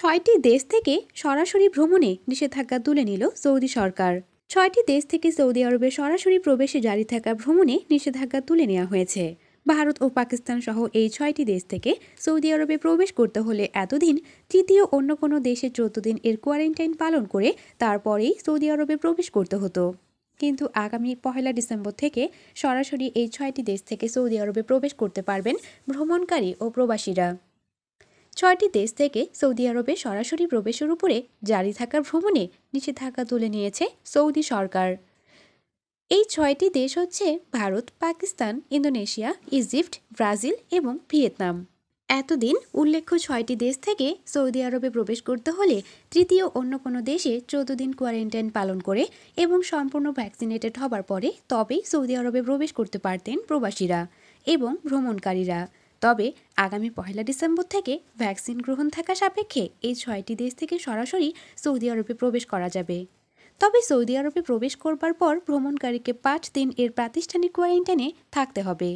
ছয়টি দেশ থেকে সরাসরি ভ্রমণে নিষেধাজ্ঞা তুলে নিল সৌদি সরকার ছয়টি দেশ থেকে সৌদি আরবে সরাসরি প্রবেশে জারি থাকা ভ্রমণে নিষেধাজ্ঞা তুলে নেওয়া হয়েছে ভারত ও পাকিস্তান সহ এই ছয়টি দেশ থেকে সৌদি আরবে প্রবেশ করতে হলে এতদিন তৃতীয় অন্য কোনো দেশে চৌদ্দ দিন এর কোয়ারেন্টাইন পালন করে তারপরেই সৌদি আরবে প্রবেশ করতে হতো কিন্তু আগামী পহেলা ডিসেম্বর থেকে সরাসরি এই ছয়টি দেশ থেকে সৌদি আরবে প্রবেশ করতে পারবেন ভ্রমণকারী ও প্রবাসীরা ছয়টি দেশ থেকে সৌদি আরবে সরাসরি প্রবেশের উপরে জারি থাকা ভ্রমণে নিষেধাজ্ঞা তুলে নিয়েছে সৌদি সরকার এই ছয়টি দেশ হচ্ছে Bharat Pakistan Indonesia Egypt Brazil এবং ভিয়েতনাম এতদিন উল্লেখ্য ছয়টি দেশ থেকে সৌদি আরবে প্রবেশ করতে হলে তৃতীয় অন্য কোনো দেশে চৌদ্দ দিন কোয়ারেন্টাইন পালন করে এবং সম্পূর্ণ ভ্যাকসিনেটেড হবার পরে তবেই সৌদি আরবে প্রবেশ করতে পারতেন প্রবাসীরা এবং ভ্রমণকারীরা তবে আগামী পহেলা ডিসেম্বর থেকে ভ্যাকসিন গ্রহণ থাকা সাপেক্ষে এই ছয়টি দেশ থেকে সরাসরি সৌদি আরবে প্রবেশ করা যাবে তবে সৌদি আরবে প্রবেশ করবার পর ভ্রমণকারীকে পাঁচ দিন এর প্রাতিষ্ঠানিক কোয়ারেন্টাইনে থাকতে হবে